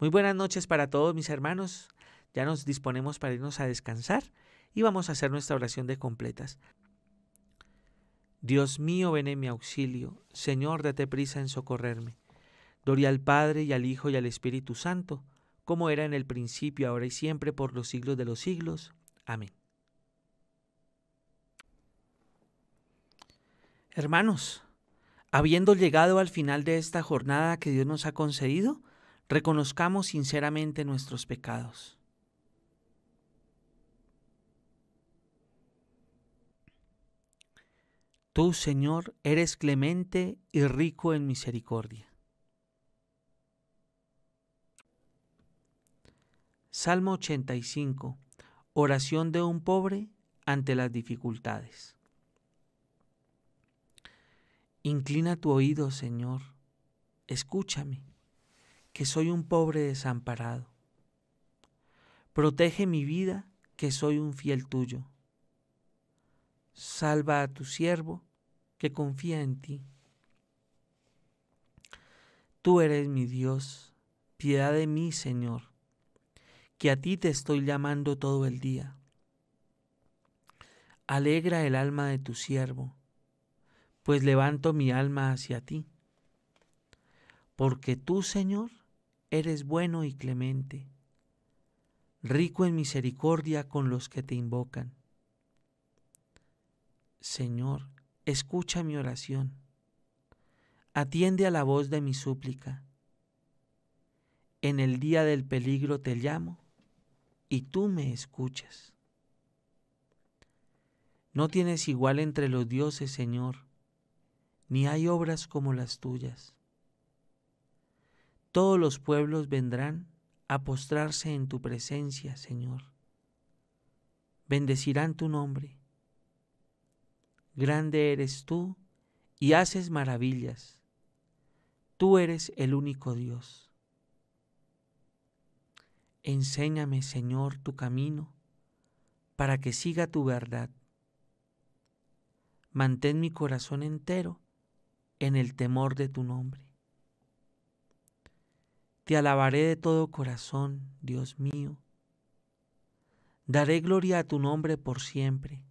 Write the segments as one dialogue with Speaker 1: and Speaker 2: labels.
Speaker 1: Muy buenas noches para todos mis hermanos. Ya nos disponemos para irnos a descansar y vamos a hacer nuestra oración de completas. Dios mío, ven en mi auxilio. Señor, date prisa en socorrerme. Gloria al Padre y al Hijo y al Espíritu Santo, como era en el principio, ahora y siempre, por los siglos de los siglos. Amén. Hermanos, habiendo llegado al final de esta jornada que Dios nos ha concedido, reconozcamos sinceramente nuestros pecados. Tú, Señor, eres clemente y rico en misericordia. Salmo 85. Oración de un pobre ante las dificultades. Inclina tu oído, Señor. Escúchame que soy un pobre desamparado. Protege mi vida, que soy un fiel tuyo. Salva a tu siervo, que confía en ti. Tú eres mi Dios, piedad de mí, Señor, que a ti te estoy llamando todo el día. Alegra el alma de tu siervo, pues levanto mi alma hacia ti. Porque tú, Señor, eres bueno y clemente, rico en misericordia con los que te invocan. Señor, escucha mi oración, atiende a la voz de mi súplica. En el día del peligro te llamo y tú me escuchas. No tienes igual entre los dioses, Señor, ni hay obras como las tuyas. Todos los pueblos vendrán a postrarse en tu presencia, Señor. Bendecirán tu nombre. Grande eres tú y haces maravillas. Tú eres el único Dios. Enséñame, Señor, tu camino, para que siga tu verdad. Mantén mi corazón entero en el temor de tu nombre. Te alabaré de todo corazón, Dios mío. Daré gloria a tu nombre por siempre,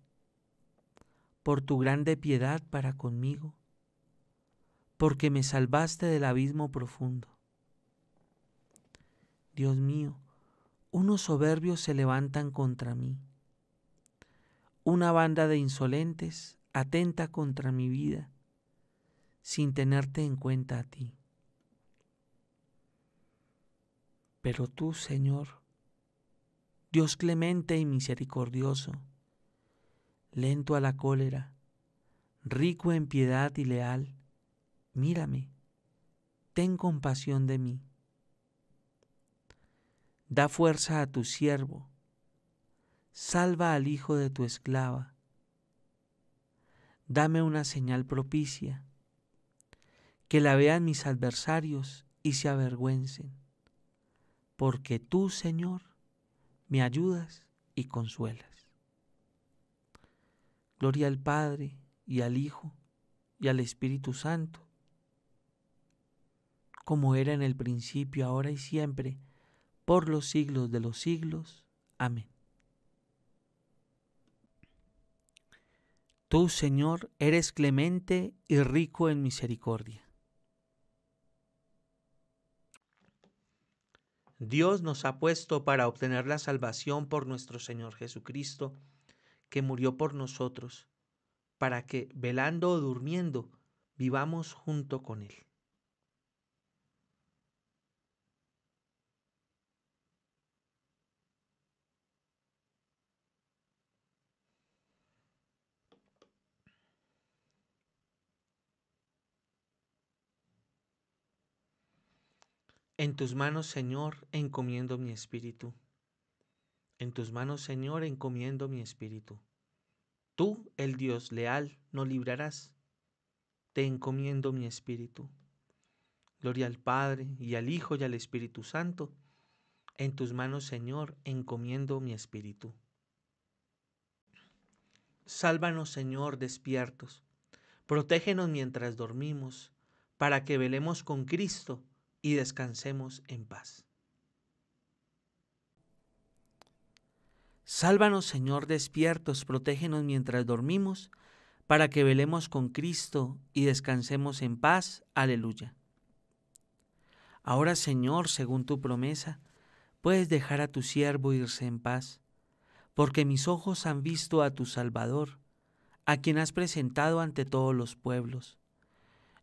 Speaker 1: por tu grande piedad para conmigo, porque me salvaste del abismo profundo. Dios mío, unos soberbios se levantan contra mí. Una banda de insolentes atenta contra mi vida, sin tenerte en cuenta a ti. Pero tú, Señor, Dios clemente y misericordioso, lento a la cólera, rico en piedad y leal, mírame, ten compasión de mí. Da fuerza a tu siervo, salva al hijo de tu esclava. Dame una señal propicia, que la vean mis adversarios y se avergüencen porque tú, Señor, me ayudas y consuelas. Gloria al Padre y al Hijo y al Espíritu Santo, como era en el principio, ahora y siempre, por los siglos de los siglos. Amén. Tú, Señor, eres clemente y rico en misericordia Dios nos ha puesto para obtener la salvación por nuestro Señor Jesucristo, que murió por nosotros, para que, velando o durmiendo, vivamos junto con Él. En tus manos, Señor, encomiendo mi espíritu. En tus manos, Señor, encomiendo mi espíritu. Tú, el Dios leal, no librarás. Te encomiendo mi espíritu. Gloria al Padre y al Hijo y al Espíritu Santo. En tus manos, Señor, encomiendo mi espíritu. Sálvanos, Señor, despiertos. Protégenos mientras dormimos, para que velemos con Cristo y descansemos en paz. Sálvanos, Señor, despiertos, protégenos mientras dormimos, para que velemos con Cristo y descansemos en paz. Aleluya. Ahora, Señor, según tu promesa, puedes dejar a tu siervo irse en paz, porque mis ojos han visto a tu Salvador, a quien has presentado ante todos los pueblos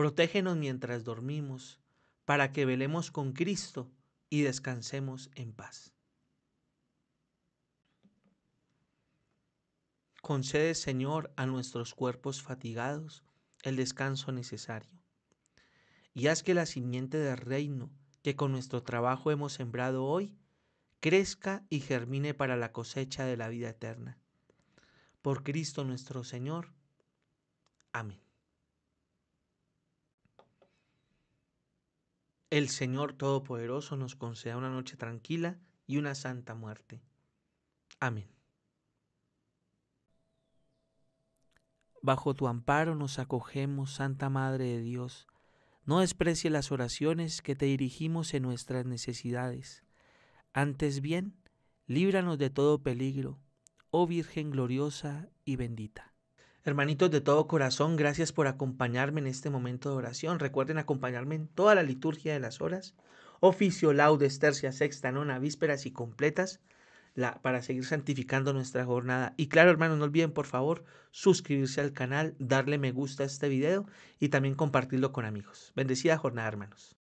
Speaker 1: Protégenos mientras dormimos, para que velemos con Cristo y descansemos en paz. Concede, Señor, a nuestros cuerpos fatigados el descanso necesario. Y haz que la simiente del reino que con nuestro trabajo hemos sembrado hoy crezca y germine para la cosecha de la vida eterna. Por Cristo nuestro Señor. Amén. El Señor Todopoderoso nos conceda una noche tranquila y una santa muerte. Amén. Bajo tu amparo nos acogemos, Santa Madre de Dios. No desprecie las oraciones que te dirigimos en nuestras necesidades. Antes bien, líbranos de todo peligro, oh Virgen gloriosa y bendita. Hermanitos de todo corazón, gracias por acompañarme en este momento de oración. Recuerden acompañarme en toda la liturgia de las horas, oficio, laudes, tercia, sexta, nona, vísperas y completas, la, para seguir santificando nuestra jornada. Y claro, hermanos, no olviden, por favor, suscribirse al canal, darle me gusta a este video y también compartirlo con amigos. Bendecida jornada, hermanos.